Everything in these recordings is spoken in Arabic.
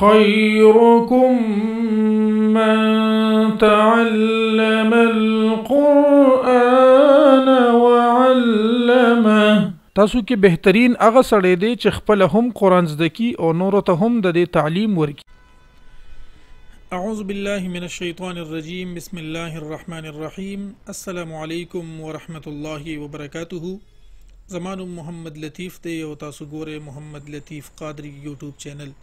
خيركم من تعلم القرآن وعلمه تاسو کې بهترین هغه سړی دی چې خپل هم قران زده کی او نور ته هم د دې تعلیم ورکړي اعوذ بالله من الشیطان الرجیم بسم الله الرحمن الرحیم السلام علیکم ورحمة الله وبرکاته زمانو محمد لطیف دی او تاسو ګوره محمد لطیف قادری یوټیوب چینل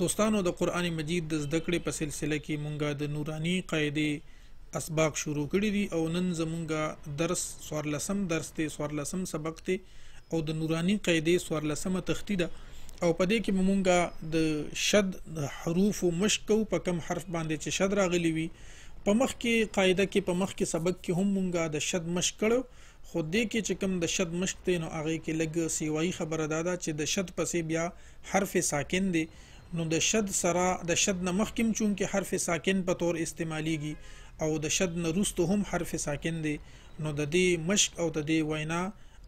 دوستانو د قران مجید د زده کړې په سلسله کې مونږه د نورانی قاعده اسباق شروع کړی دي او نن زمونږه درس سوارلسم درس ته سوارلسم سبق ته او د نورانی قاعده سوارلسمه تختی ده او په دې کې مونږه د شد د حروف او مشکو په کم حرف باندې چې شد راغلی وي په مخ کې قاعده کې په مخ کې سبق کې هم مونږه د شد مشکړو خو دې کې چې کوم د شد مشک دی نو هغه کې لګ سیوایي خبره دادا چې د شد پسې بیا حرف ساکن دی نو د شد سره د شد نه مخکم چون کې حرف ساکن په تور استعمالیږي او د شد نه روسته هم حرف ساکن دی نو د دې مشق او د دې وینا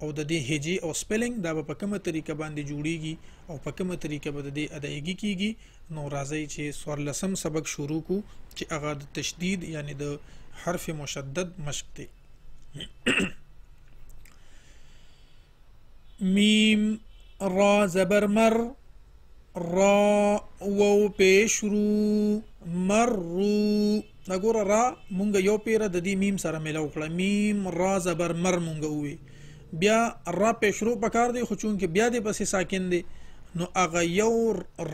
او د دې هجی او سپیلنګ دا په کومه طریقه باندې جوړیږي او په کومه طریقه به د دې ادایګي کیږي نو راځي چې سور لسم سبق شروع کو چې هغه د تشدید یعنی د حرف مشدد مشق دی میم را زبر مر را وو پیشرو مرو دا ګوره را مونږ یو پیره د دې میم سره ملاو کړه میم را زبر مر مونږ وې بیا را پیشرو پکار دی خو چون کې بیا دې پسې ساکن دی نو هغه یو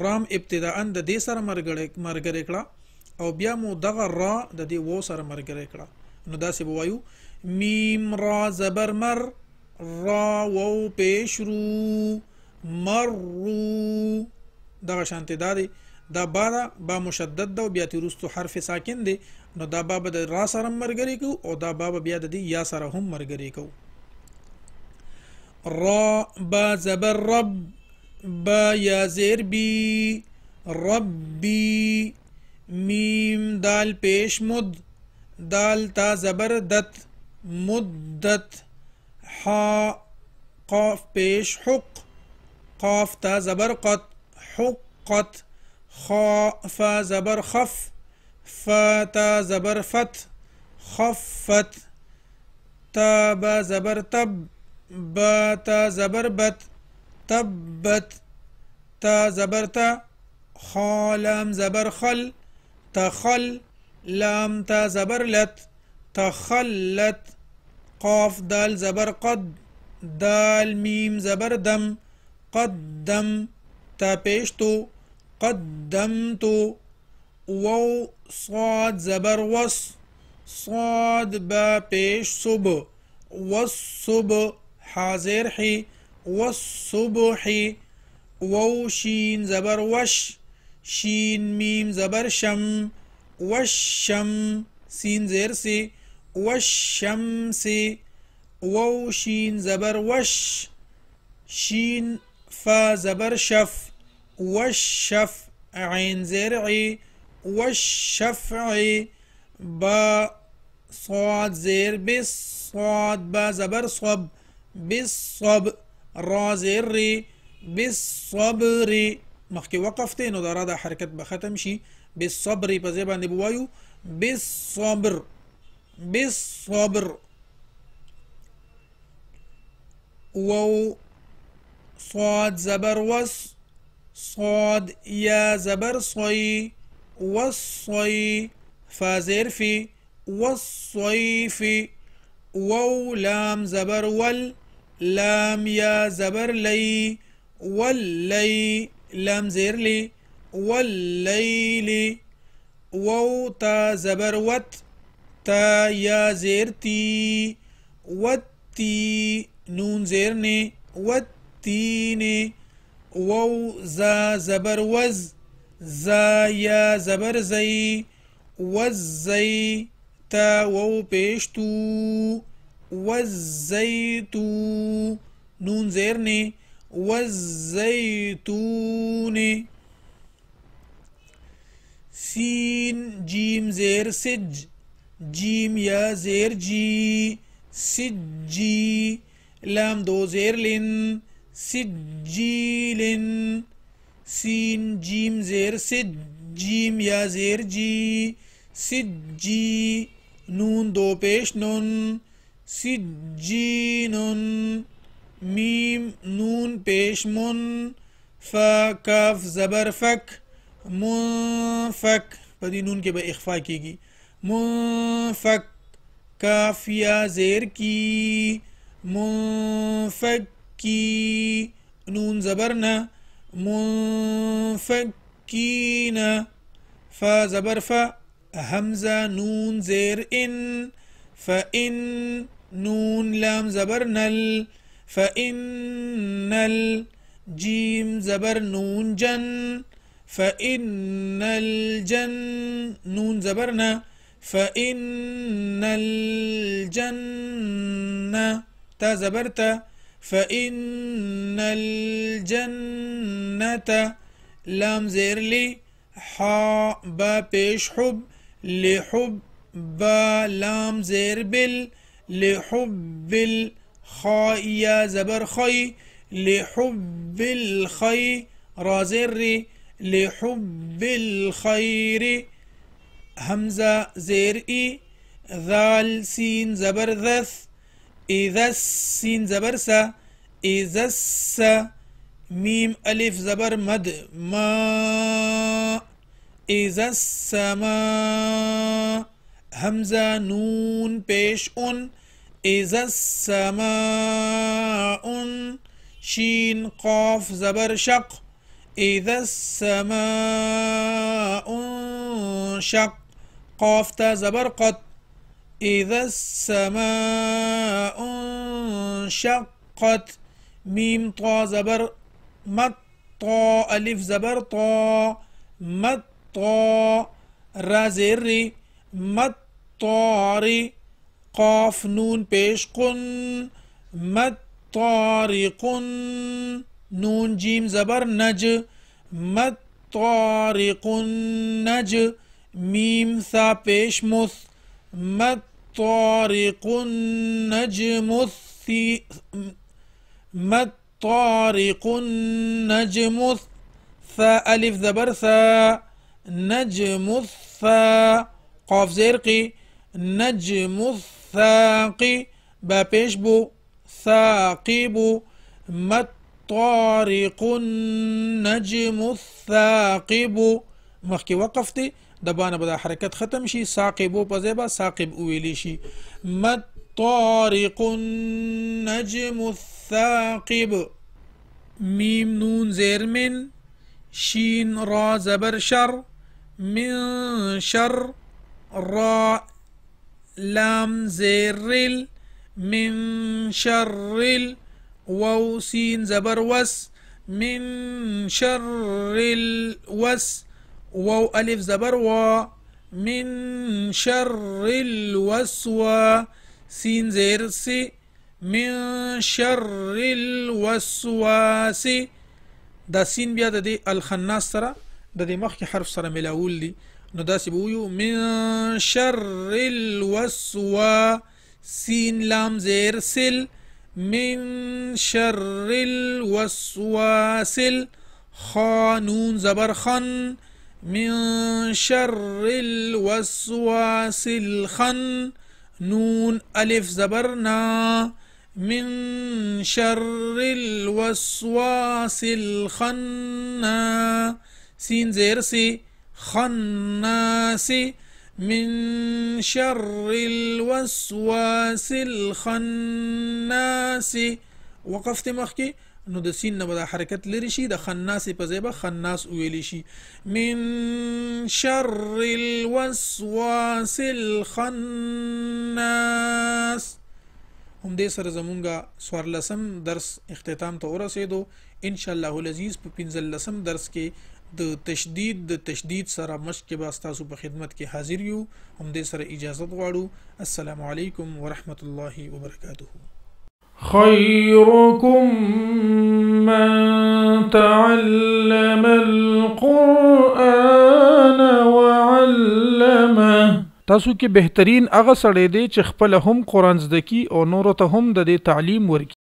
رام ابتداء د دې سره مرګړې مرګړې کړه او بیا مو دغه را د دې وو سره مرګړې کړه نو دا سی وایو میم را زبر مر را وو پیشرو مرو دغه شانته دا دی دا با دا با مشدد ده او بیا تیرستو حرف ساکن دی نو دا با به د را سره مرګري کو او دا با بیا د دې یا سره هم مرګري کو را با زبر رب با یا زیر بی ربی میم دال پیش مد دال تا زبر دت مدت حا قاف پیش حق قاف تا زبر قط حقت خاف زبر خف فتا زبر فت خفت تاب زبر تب بات زبر بت تبت تا زبر تا لام زبر خل تخل لام تا زبر لت تخلت قاف دال زبر قد دال ميم زبر دم قدم قد تیش تو قدم تو وو وعاد زبر وس سواد بیش و صب حاضیر خی وصب حی وو شین زبر وش شین میم زبر شم اش شم سین زیر سی وشم سے وو شین زبر وش شین زبر شف والشفع عين زرعي والشفع با صاد زير بالصاد با زبر صب بالصب را زير ري بالصبر مخکې وقفتين نو دا را بختم شي بالصبر بزيبا نبوايو بالصبر بالصبر واو صاد زبر وص صاد يا زبر صي والصي فازر في والصيف وو لام زبر وال لام يا زبر لي واللي لام زير لي والليل وو تا زبر وت تا يا زير تي والتي نون زيرني والتيني وو زا زبر وز زا یا زبر زی وز زی تا وو پیشتو وز زیتو نون زیرنی وز زیتونی سین جیم زیر سج جیم یا زیر جی سجی لام دو زیر لن سجیل سین جیم زیر سج جیم یا زیر جی سجی نون دو پیش نون سجینن میم نون پیش من فا کاف زبر فک منفک په دې نون کې به اخفا کیږي منفک کاف یا زیر کی منفک فكي نون زبرنا منفكينا فا زبر فا همزة نون زير إن فإن نون لام ال فإن جيم زبر نون جن فإن الجن نون زبرنا فإن الجنة تا زبرتا فإن الجنة لام زير لي حا با بيش حب لحب با لام زير بل لحب الخا يا زبر خي لحب الخي را زير ري لحب الخير همزة زير إي ذال سين زبر ذث عز سین زبر سا از سا میم الف زبر مد ما عزت سم حمزہ نون پیش ان اون عزت ان شین قاف زبر شق از سم ان شق قاف تا زبر قط سم شا ذبر مت توف زبر تو متو رضری مت طور قاف نون پیش پیشکن متارقن نون جیم زبر نج متارقنج میم سا پیشموس مت الطارق النجم الثي ما الطارق النجم ثا ألف ذبر ثا نجم الثا قاف زرقي نجم الثاقي با بيش بو ثاقب ما الطارق النجم الثاقب مخكي وقفتي دبانه باندې به حرکت ختم شي ساقب او ځای به ساقب وویلی شي مد طارق النجم الثاقب ميم نون زير من شين را زبر شر من شر را لام زير من شر رل سين زبر وس من شر الوس واو الف زبر و من شر الوسوى سين زير سي من شر الوسواس دا سين بیا د دې الخناس سره د دې مخکې حرف سره ملاول دي نو داسې به من شر الوسوا سين لام زير سل من شر الوسواس الخانون زبر خن من شر الوسواس الخن نون ألف زبرنا من شر الوسواس الخن سين زيرسي خناسي من شر الوسواس الخناسي وقفت مخكي نو د سین نه به د حرکت لري شي د خناس په ځای به خناس ویلی شي من شر الوسواس الخناس هم دې سره زمونږه سوارلسم درس اختتام ته ورسېدو ان شاء الله العزيز په 15 درس کې د تشدید د تشدید سره مشق کې به تاسو په خدمت کې حاضر یو هم دې سره اجازه غواړو السلام علیکم ورحمت الله وبرکاته خيركم من تعلم القرآن وعلمه تاسو کې بهترین هغه سړی دی چې خپل هم قران زده کی او نور ته هم د تعلیم ورکړي